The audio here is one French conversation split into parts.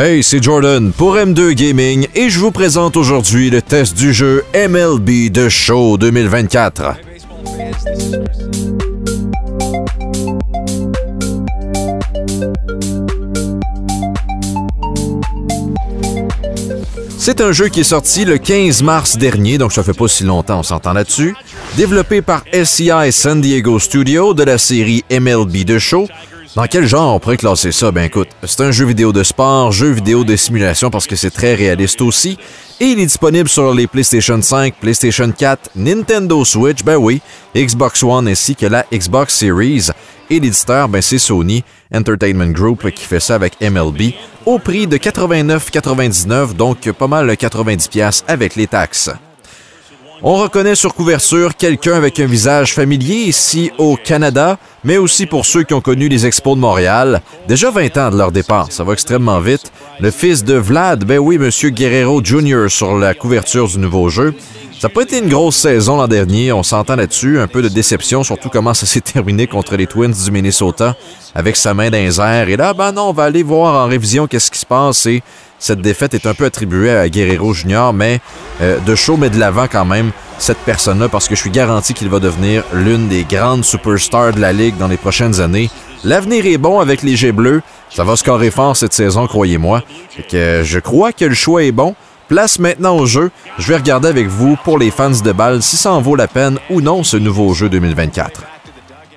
Hey, c'est Jordan pour M2 Gaming et je vous présente aujourd'hui le test du jeu MLB The Show 2024. C'est un jeu qui est sorti le 15 mars dernier, donc ça fait pas si longtemps, on s'entend là-dessus. Développé par SCI San Diego Studio de la série MLB The Show, dans quel genre on pourrait classer ça? Ben écoute, c'est un jeu vidéo de sport, jeu vidéo de simulation parce que c'est très réaliste aussi, et il est disponible sur les PlayStation 5, PlayStation 4, Nintendo Switch, ben oui, Xbox One ainsi que la Xbox Series. Et l'éditeur, ben c'est Sony Entertainment Group qui fait ça avec MLB au prix de 89,99, donc pas mal 90$ avec les taxes. On reconnaît sur couverture quelqu'un avec un visage familier ici au Canada, mais aussi pour ceux qui ont connu les expos de Montréal. Déjà 20 ans de leur départ, ça va extrêmement vite. Le fils de Vlad, ben oui, Monsieur Guerrero Jr. sur la couverture du nouveau jeu. Ça n'a pas été une grosse saison l'an dernier, on s'entend là-dessus. Un peu de déception, surtout comment ça s'est terminé contre les Twins du Minnesota avec sa main dans Et là, ben non, on va aller voir en révision qu'est-ce cette défaite est un peu attribuée à Guerrero Junior, mais euh, de chaud, mais de l'avant quand même cette personne-là parce que je suis garanti qu'il va devenir l'une des grandes superstars de la ligue dans les prochaines années. L'avenir est bon avec les G bleus, ça va scorer fort cette saison, croyez-moi. que euh, je crois que le choix est bon. Place maintenant au jeu. Je vais regarder avec vous pour les fans de balle si ça en vaut la peine ou non ce nouveau jeu 2024.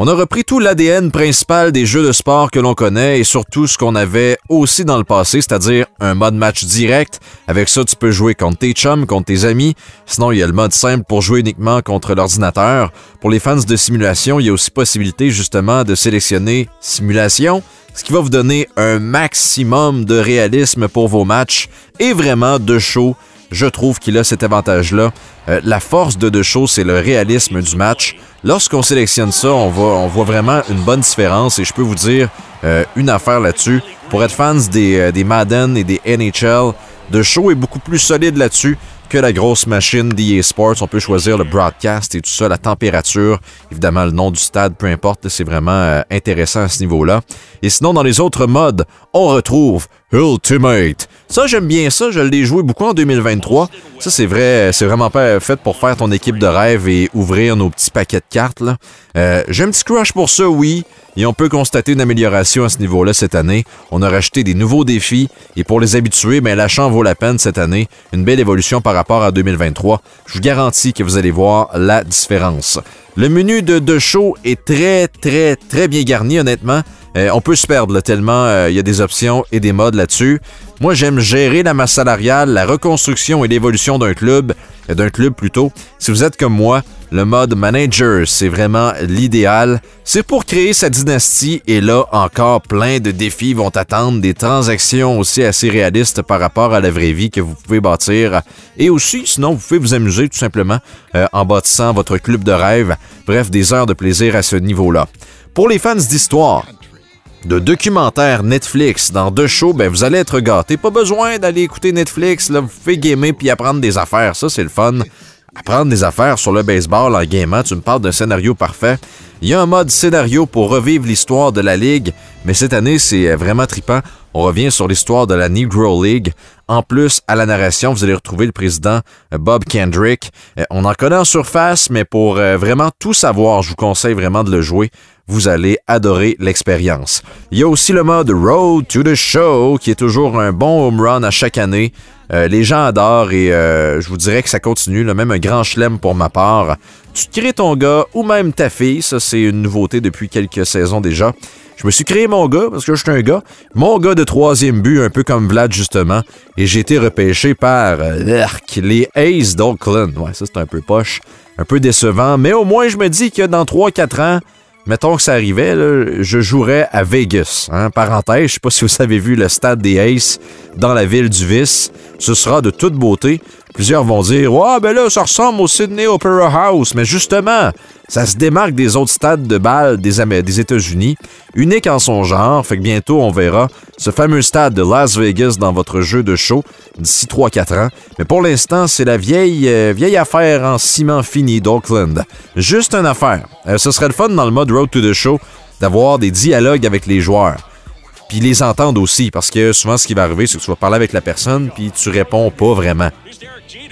On a repris tout l'ADN principal des jeux de sport que l'on connaît et surtout ce qu'on avait aussi dans le passé, c'est-à-dire un mode match direct. Avec ça, tu peux jouer contre tes chums, contre tes amis. Sinon, il y a le mode simple pour jouer uniquement contre l'ordinateur. Pour les fans de simulation, il y a aussi possibilité justement de sélectionner simulation, ce qui va vous donner un maximum de réalisme pour vos matchs et vraiment de show je trouve qu'il a cet avantage-là. Euh, la force de deux c'est le réalisme du match. Lorsqu'on sélectionne ça, on, on voit vraiment une bonne différence et je peux vous dire euh, une affaire là-dessus. Pour être fans des, euh, Madden et des NHL, de est beaucoup plus solide là-dessus que la grosse machine d'EA Sports. On peut choisir le broadcast et tout ça, la température, évidemment le nom du stade, peu importe, c'est vraiment intéressant à ce niveau-là. Et sinon, dans les autres modes, on retrouve Ultimate. Ça, j'aime bien ça. Je l'ai joué beaucoup en 2023. Ça, c'est vrai, c'est vraiment pas fait pour faire ton équipe de rêve et ouvrir nos petits paquets de cartes. Là. Euh, j'ai un petit crush pour ça, oui. Et on peut constater une amélioration à ce niveau-là cette année. On a racheté des nouveaux défis. Et pour les habitués, ben, l'achat vaut la peine cette année. Une belle évolution par rapport à 2023. Je vous garantis que vous allez voir la différence. Le menu de, de show est très, très, très bien garni, honnêtement. Euh, on peut se perdre tellement euh, il y a des options et des modes là-dessus. Moi, j'aime gérer la masse salariale, la reconstruction et l'évolution d'un club, euh, d'un club plutôt. Si vous êtes comme moi, le mode manager, c'est vraiment l'idéal. C'est pour créer sa dynastie et là, encore plein de défis vont attendre, des transactions aussi assez réalistes par rapport à la vraie vie que vous pouvez bâtir. Et aussi, sinon, vous pouvez vous amuser tout simplement en bâtissant votre club de rêve. Bref, des heures de plaisir à ce niveau-là. Pour les fans d'histoire, de documentaires Netflix dans deux shows, ben vous allez être gâtés. Pas besoin d'aller écouter Netflix, là, vous faites gamer puis apprendre des affaires, ça c'est le fun. Apprendre des affaires sur le baseball en gamant, tu me parles d'un scénario parfait. Il y a un mode scénario pour revivre l'histoire de la Ligue, mais cette année c'est euh, vraiment tripant. On revient sur l'histoire de la Negro League. En plus, à la narration, vous allez retrouver le président euh, Bob Kendrick. Euh, on en connaît en surface, mais pour euh, vraiment tout savoir, je vous conseille vraiment de le jouer. Vous allez adorer l'expérience. Il y a aussi le mode Road to the Show, qui est toujours un bon home run à chaque année. les gens adorent et je vous dirais que ça continue. le même un grand chelem pour ma part tu crées ton gars ou même ta fille. Ça, c'est une nouveauté depuis quelques saisons déjà. Je me suis créé mon gars parce que je suis un gars. Mon gars de troisième but, un peu comme Vlad justement. Et j'ai été repêché par euh, les Aces d'Oakland. Ouais, ça c'est un peu poche, un peu décevant. Mais au moins, je me dis que dans 3-4 ans, mettons que ça arrivait, je jouerais à Vegas. Hein. Parenthèse, je sais pas si vous avez vu le stade des Aces dans la ville du Vice. Ce sera de toute beauté. Plusieurs vont dire Ouais, ben là, ça ressemble au Sydney Opera House, mais justement, ça se démarque des autres stades de balle des, États-Unis, unique en son genre, fait que bientôt on verra ce fameux stade de Las Vegas dans votre jeu de show d'ici 3-4 ans. Mais pour l'instant, c'est la vieille, euh, vieille affaire en ciment fini d'Oakland. Juste une affaire. Euh, ce serait le fun dans le mode Road to the Show d'avoir des dialogues avec les joueurs puis les entendre aussi, parce que souvent ce qui va arriver, c'est que tu vas parler avec la personne, puis tu réponds pas vraiment.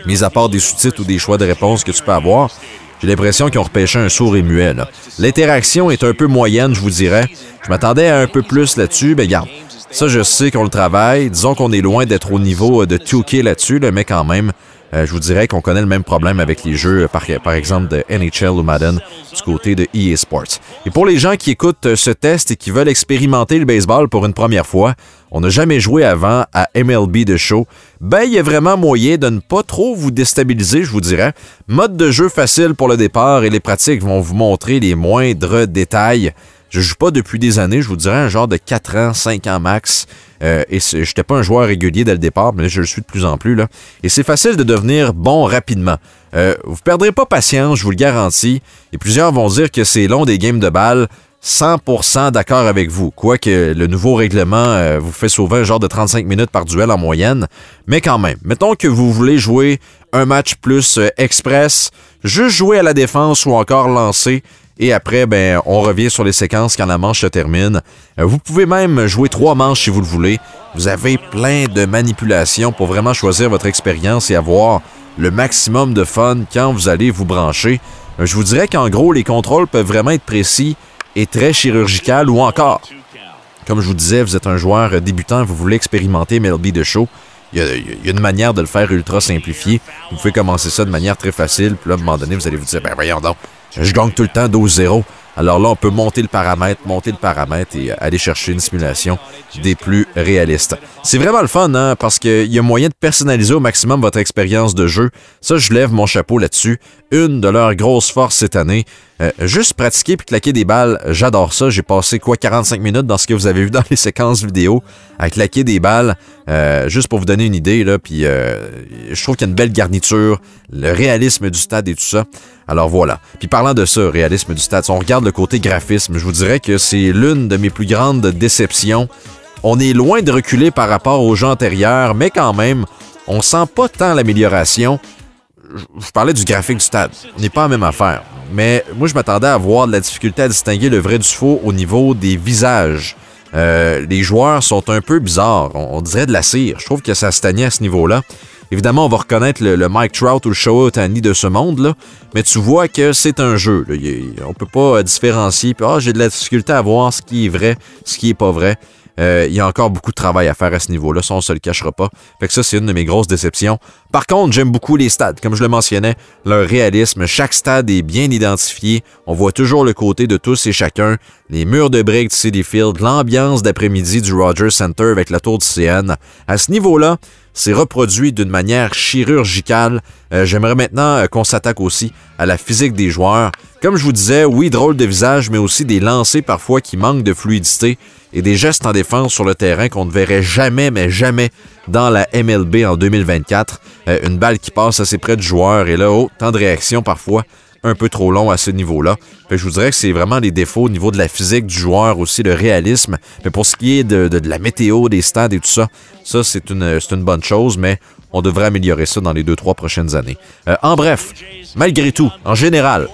Mis à part des sous-titres ou des choix de réponse que tu peux avoir, j'ai l'impression qu'ils ont repêché un sourd et muet. L'interaction est un peu moyenne, je vous dirais. Je m'attendais à un peu plus là-dessus, mais ben, garde. Ça, je sais qu'on le travaille. Disons qu'on est loin d'être au niveau euh, de 2K là-dessus, mais quand même, euh, je vous dirais qu'on connaît le même problème avec les jeux, euh, par, exemple, de NHL ou Madden du côté de EA Sports. Et pour les gens qui écoutent euh, ce test et qui veulent expérimenter le baseball pour une première fois, on n'a jamais joué avant à MLB de show, ben il y a vraiment moyen de ne pas trop vous déstabiliser, je vous dirais. Mode de jeu facile pour le départ et les pratiques vont vous montrer les moindres détails. Je joue pas depuis des années, je vous dirais un genre de 4 ans, 5 ans max. Je euh, et j'étais pas un joueur régulier dès le départ, mais je le suis de plus en plus. Là. Et c'est facile de devenir bon rapidement. Vous euh, vous perdrez pas patience, je vous le garantis. Et plusieurs vont dire que c'est long des games de balles. 100% d'accord avec vous. Quoique le nouveau règlement euh, vous fait sauver un genre de 35 minutes par duel en moyenne. Mais quand même, mettons que vous voulez jouer un match plus express, juste jouer à la défense ou encore lancer, et après, ben, on revient sur les séquences quand la manche se termine. Euh, vous pouvez même jouer trois manches si vous le voulez. Vous avez plein de manipulations pour vraiment choisir votre expérience et avoir le maximum de fun quand vous allez vous brancher. Euh, je vous dirais qu'en gros, les contrôles peuvent vraiment être précis et très chirurgical ou encore. Comme je vous disais, vous êtes un joueur débutant, vous voulez expérimenter Melody de show. Il y, a, il y, a, une manière de le faire ultra simplifié. Vous pouvez commencer ça de manière très facile, puis là, à un moment donné, vous allez vous dire, ben voyons donc, je gagne tout le temps 12-0. Alors là, on peut monter le paramètre, monter le paramètre et euh, aller chercher une simulation des plus réalistes. C'est vraiment le fun, hein, parce qu'il y a moyen de personnaliser au maximum votre expérience de jeu. Ça, je lève mon chapeau là-dessus. Une de leurs grosses forces cette année. Euh, juste pratiquer puis claquer des balles, j'adore ça. J'ai passé quoi 45 minutes dans ce que vous avez vu dans les séquences vidéo à claquer des balles euh, juste pour vous donner une idée, là, puis euh, je trouve qu'il y a une belle garniture, le réalisme du stade et tout ça. Alors voilà. Puis parlant de ça, réalisme du stade, si on regarde le côté graphisme, je vous dirais que c'est l'une de mes plus grandes déceptions. On est loin de reculer par rapport aux jeux antérieurs, mais quand même, on sent pas tant l'amélioration. Je parlais du graphique du stade. On n'est pas en même affaire. Mais moi, je m'attendais à voir de la difficulté à distinguer le vrai du faux au niveau des visages. Euh, les joueurs sont un peu bizarres. On, dirait de la cire. Je trouve que ça stagnait à ce niveau-là. Évidemment, on va reconnaître le, Mike Trout ou le Shohei Otani de ce monde, là, mais tu vois que c'est un jeu. on peut pas différencier. Ah, j'ai de la difficulté à voir ce qui est vrai, ce qui est pas vrai. Euh, il y a encore beaucoup de travail à faire à ce niveau-là, ça on se le cachera pas. Fait que ça, c'est une de mes grosses déceptions. Par contre, j'aime beaucoup les stades. Comme je le mentionnais, leur réalisme, chaque stade est bien identifié. On voit toujours le côté de tous et chacun. Les murs de briques de City Field, l'ambiance d'après-midi du Rogers Center avec la tour du CN. À ce niveau-là, c'est reproduit d'une manière chirurgicale. Euh, j'aimerais maintenant euh, qu'on s'attaque aussi à la physique des joueurs. Comme je vous disais, oui, drôle de visage, mais aussi des lancers parfois qui manquent de fluidité et des gestes en défense sur le terrain qu'on ne verrait jamais, mais jamais dans la MLB en 2024. Euh, une balle qui passe assez près du joueur et là, oh, temps de réaction parfois un peu trop long à ce niveau-là. Je vous dirais que c'est vraiment les défauts au niveau de la physique du joueur, aussi le réalisme. Mais pour ce qui est de, la météo, des stades et tout ça, ça, c'est une, bonne chose, mais on devrait améliorer ça dans les 2-3 prochaines années. Euh, en bref, malgré tout, en général,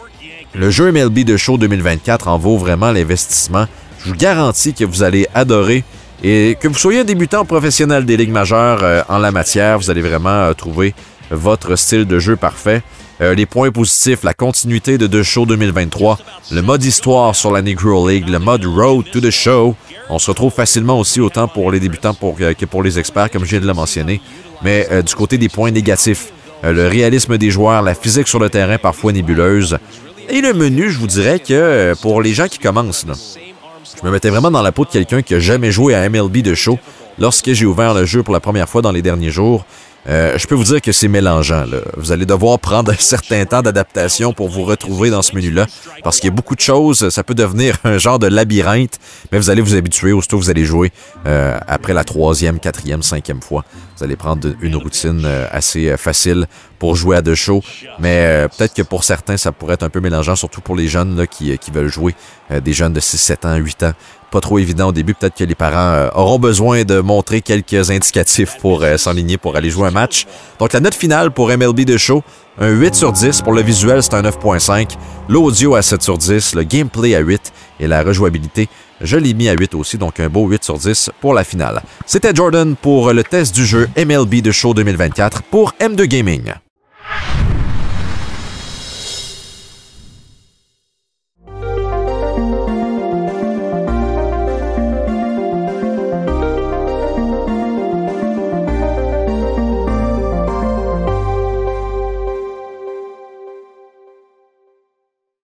le jeu MLB de Show 2024 en vaut vraiment l'investissement. Je vous garantis que vous allez adorer. Et que vous soyez un débutant professionnel des ligues majeures euh, en la matière, vous allez vraiment euh, trouver votre style de jeu parfait les euh, points positifs, la continuité de The Show 2023, le mode histoire sur la Negro League, le mode Road to the Show. On se retrouve facilement aussi autant pour les débutants euh, que pour les experts, comme je viens de le mentionner. Mais euh, du côté des points négatifs, le réalisme des joueurs, la physique sur le terrain parfois nébuleuse. Et le menu, je vous dirais que pour les gens qui commencent, je me mettais vraiment dans la peau de quelqu'un qui n'a jamais joué à MLB de show lorsque j'ai ouvert le jeu pour la première fois dans les derniers jours euh, je peux vous dire que c'est mélangeant. Vous allez devoir prendre un certain temps d'adaptation pour vous retrouver dans ce menu-là, parce qu'il y a beaucoup de choses. Ça peut devenir un genre de labyrinthe, mais vous allez vous habituer. Aussitôt vous allez jouer euh, après la troisième, quatrième, cinquième fois, vous allez prendre une routine euh, assez facile pour jouer à deux shows. Mais peut-être que pour certains, ça pourrait être un peu mélangeant, surtout pour les jeunes qui, qui veulent jouer, des jeunes de 6, 7 ans, 8 ans pas trop évident au début. Peut-être que les parents euh, auront besoin de montrer quelques indicatifs pour euh, s'enligner pour aller jouer un match. Donc la note finale pour MLB de show, un 8 sur 10. Pour le visuel, c'est un 9.5. L'audio à 7 sur 10, le gameplay à 8 et la rejouabilité, je l'ai mis à 8 aussi, donc un beau 8 sur 10 pour la finale. C'était Jordan pour le test du jeu MLB de Show 2024 pour M2 Gaming.